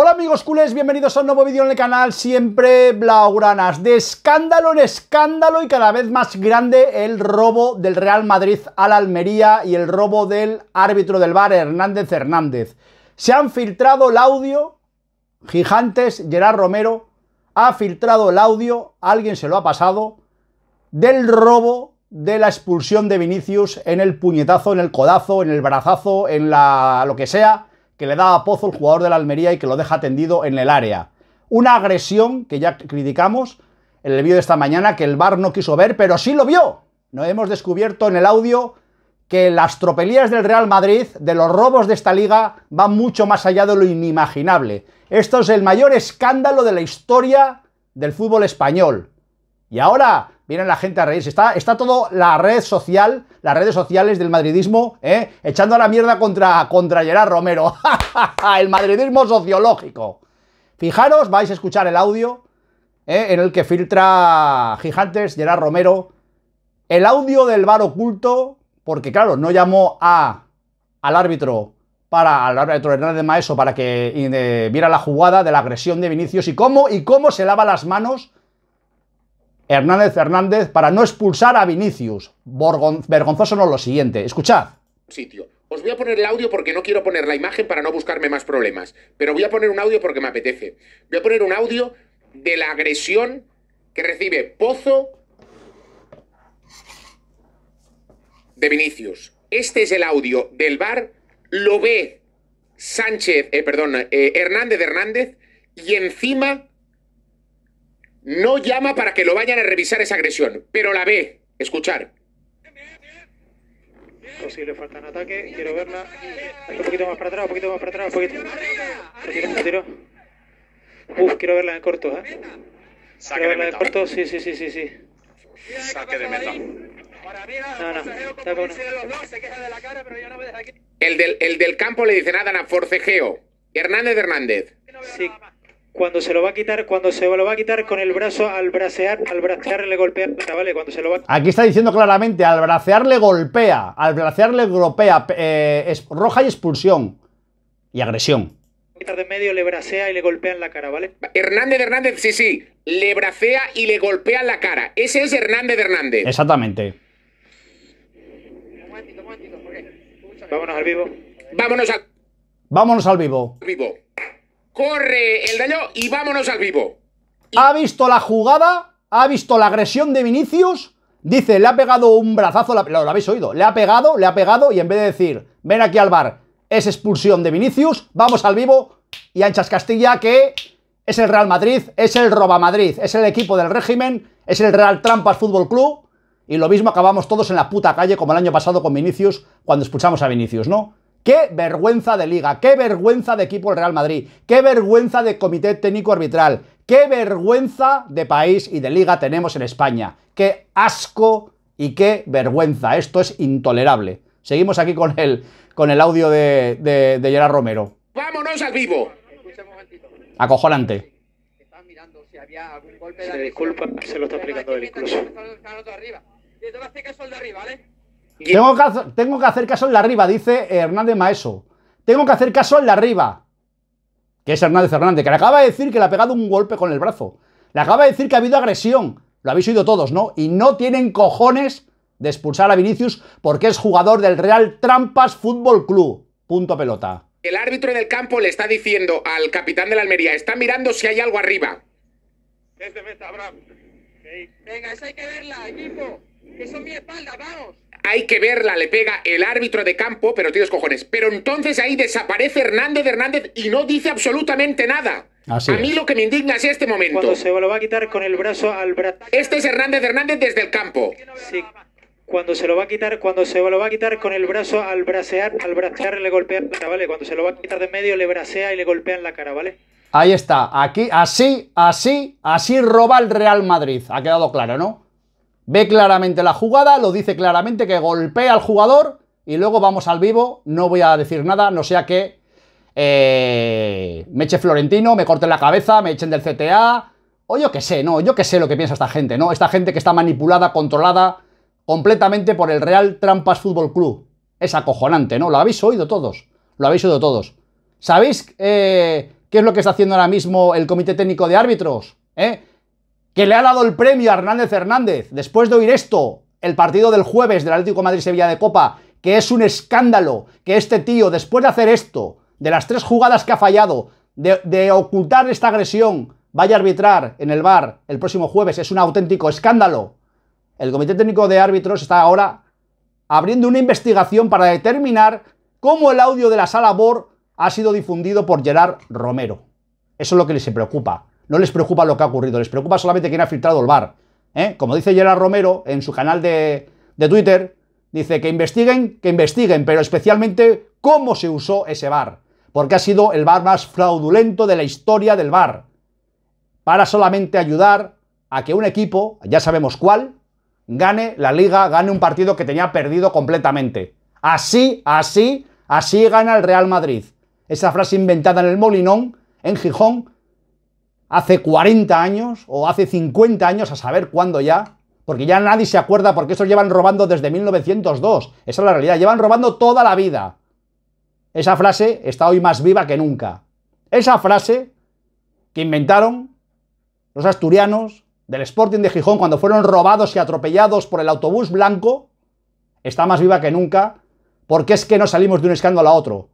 Hola amigos culés, bienvenidos a un nuevo vídeo en el canal, siempre blaugranas. De escándalo en escándalo y cada vez más grande el robo del Real Madrid la Almería y el robo del árbitro del bar Hernández Hernández. Se han filtrado el audio, Gigantes, Gerard Romero, ha filtrado el audio, alguien se lo ha pasado, del robo de la expulsión de Vinicius en el puñetazo, en el codazo, en el brazazo, en la... lo que sea que le da a Pozo el jugador de la Almería y que lo deja tendido en el área. Una agresión que ya criticamos en el vídeo de esta mañana que el bar no quiso ver, pero sí lo vio. No hemos descubierto en el audio que las tropelías del Real Madrid, de los robos de esta liga, van mucho más allá de lo inimaginable. Esto es el mayor escándalo de la historia del fútbol español. Y ahora Viene la gente a reírse. Está, está todo la red social, las redes sociales del madridismo, ¿eh? echando a la mierda contra, contra Gerard Romero. el madridismo sociológico. Fijaros, vais a escuchar el audio ¿eh? en el que filtra Gigantes, Gerard Romero, el audio del bar oculto, porque claro, no llamó a, al árbitro para al árbitro Hernández Maeso para que eh, viera la jugada de la agresión de Vinicius y cómo y cómo se lava las manos Hernández Hernández para no expulsar a Vinicius. vergonzoso no lo siguiente. Escuchad. Sitio. Os voy a poner el audio porque no quiero poner la imagen para no buscarme más problemas. Pero voy a poner un audio porque me apetece. Voy a poner un audio de la agresión que recibe Pozo de Vinicius. Este es el audio del bar. Lo ve Sánchez, eh, perdón, eh, Hernández Hernández. Y encima no llama para que lo vayan a revisar esa agresión, pero la ve. Escuchar. Posible falta en ataque, quiero verla. Un poquito más para atrás, un poquito más para atrás, un poquito. Retiró, tiro? Uf, quiero verla el corto, ¿eh? Saque quiero verla de, meta. corto, sí, sí, sí, sí, sí. Saque de meta. No, no, Saca bueno. El del, campo le dice nada a forcejeo. Hernández Hernández. Sí, cuando se lo va a quitar, cuando se lo va a quitar con el brazo al bracear, al bracear le golpea, ¿vale? Cuando se lo va Aquí está diciendo claramente, al bracear le golpea, al bracear le golpea, eh, es roja y expulsión y agresión. de medio le bracea y le golpea en la cara, ¿vale? Hernández de Hernández, sí, sí, le bracea y le golpea en la cara. Ese es Hernández Hernández. Exactamente. Vámonos al vivo. Vámonos al Vámonos al vivo. Vivo corre el gallo y vámonos al vivo. ¿Ha visto la jugada? ¿Ha visto la agresión de Vinicius? Dice, le ha pegado un brazazo, lo, habéis oído, le ha pegado, le ha pegado y en vez de decir, ven aquí al bar, es expulsión de Vinicius, vamos al vivo y Anchas Castilla que es el Real Madrid, es el Roba Madrid, es el equipo del régimen, es el Real Trampas Fútbol Club y lo mismo acabamos todos en la puta calle como el año pasado con Vinicius cuando expulsamos a Vinicius, ¿no? Qué vergüenza de liga, qué vergüenza de equipo el Real Madrid, qué vergüenza de comité técnico arbitral, qué vergüenza de país y de liga tenemos en España. Qué asco y qué vergüenza. Esto es intolerable. Seguimos aquí con el, con el audio de, de, Gerard Romero. Vámonos al vivo. Acojonante. disculpa, se lo explicando tengo que, hacer caso en la arriba, dice eh, Hernández Maeso. Tengo que hacer caso en la arriba. Que es Hernández Hernández, que le acaba de decir que le ha pegado un golpe con el brazo. Le acaba de decir que ha habido agresión. Lo habéis oído todos, ¿no? Y no tienen cojones de expulsar a Vinicius porque es jugador del Real Trampas Fútbol Club. Punto pelota. El árbitro del campo le está diciendo al capitán de la Almería, está mirando si hay algo arriba. Este Venga, hay que verla, equipo. Que son mi espalda, vamos. Hay que verla, le pega el árbitro de campo, pero tienes cojones. Pero entonces ahí desaparece Hernández Hernández y no dice absolutamente nada. a mí lo que me indigna es este momento. Cuando se lo va a quitar con el brazo al brazo. Este es Hernández Hernández desde el campo. Cuando se lo va a quitar, cuando se lo va a quitar con el brazo al brasear al bracear le golpea la cara, ¿vale? Cuando se lo va a quitar de medio le brasea y le golpea en la cara, ¿vale? Ahí está, aquí, así, así, así roba el Real Madrid. Ha quedado claro, ¿no? Ve claramente la jugada, lo dice claramente que golpea al jugador y luego vamos al vivo. No voy a decir nada, no sea que eh, me eche Florentino, me corten la cabeza, me echen del CTA. O yo qué sé, no, yo qué sé lo que piensa esta gente, ¿no? Esta gente que está manipulada, controlada completamente por el Real Trampas Fútbol Club. Es acojonante, ¿no? Lo habéis oído todos. Lo habéis oído todos. ¿Sabéis? Eh, ¿Qué es lo que está haciendo ahora mismo el Comité Técnico de Árbitros? ¿Eh? Que le ha dado el premio a Hernández Hernández. Después de oír esto, el partido del jueves del Atlético Madrid-Sevilla de Copa, que es un escándalo que este tío, después de hacer esto, de las tres jugadas que ha fallado, de, de ocultar esta agresión, vaya a arbitrar en el bar el próximo jueves, es un auténtico escándalo. El Comité Técnico de Árbitros está ahora abriendo una investigación para determinar cómo el audio de la sala BOR ha sido difundido por Gerard Romero. Eso es lo que les preocupa. No les preocupa lo que ha ocurrido, les preocupa solamente quién ha filtrado el bar. ¿eh? Como dice Gerard Romero en su canal de, de Twitter, dice que investiguen, que investiguen, pero especialmente cómo se usó ese bar. Porque ha sido el bar más fraudulento de la historia del bar. Para solamente ayudar a que un equipo, ya sabemos cuál, gane la liga, gane un partido que tenía perdido completamente. Así, así, así gana el Real Madrid esa frase inventada en el Molinón, en Gijón, hace 40 años o hace 50 años, a saber cuándo ya, porque ya nadie se acuerda, porque eso llevan robando desde 1902. Esa es la realidad, llevan robando toda la vida. Esa frase está hoy más viva que nunca. Esa frase que inventaron los asturianos del Sporting de Gijón cuando fueron robados y atropellados por el autobús blanco, está más viva que nunca, porque es que no salimos de un escándalo a otro.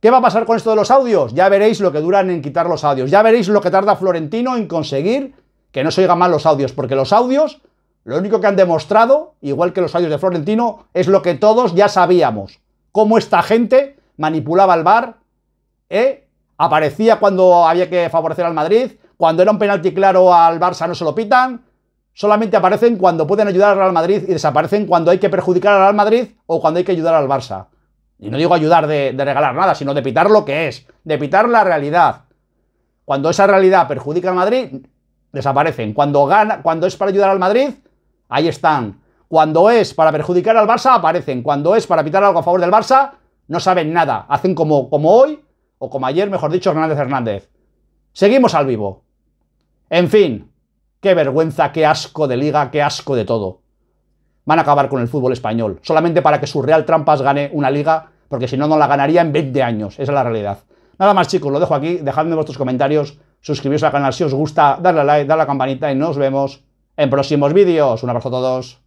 ¿Qué va a pasar con esto de los audios? Ya veréis lo que duran en quitar los audios. Ya veréis lo que tarda Florentino en conseguir que no se oigan mal los audios. Porque los audios, lo único que han demostrado, igual que los audios de Florentino, es lo que todos ya sabíamos. Cómo esta gente manipulaba el bar, ¿eh? aparecía cuando había que favorecer al Madrid, cuando era un penalti claro al Barça no se lo pitan, solamente aparecen cuando pueden ayudar al Real Madrid y desaparecen cuando hay que perjudicar al Real Madrid o cuando hay que ayudar al Barça. Y no digo ayudar de, regalar nada, sino de pitar lo que es, de pitar la realidad. Cuando esa realidad perjudica al Madrid, desaparecen. Cuando, gana, cuando es para ayudar al Madrid, ahí están. Cuando es para perjudicar al Barça, aparecen. Cuando es para pitar algo a favor del Barça, no saben nada. Hacen como, como hoy, o como ayer, mejor dicho, Hernández Hernández. Seguimos al vivo. En fin, qué vergüenza, qué asco de liga, qué asco de todo van a acabar con el fútbol español, solamente para que su Real Trampas gane una liga, porque si no, no la ganaría en 20 años, esa es la realidad. Nada más chicos, lo dejo aquí, dejadme vuestros comentarios, suscribiros al canal si os gusta, darle a like, darle a la campanita y nos vemos en próximos vídeos. Un abrazo a todos.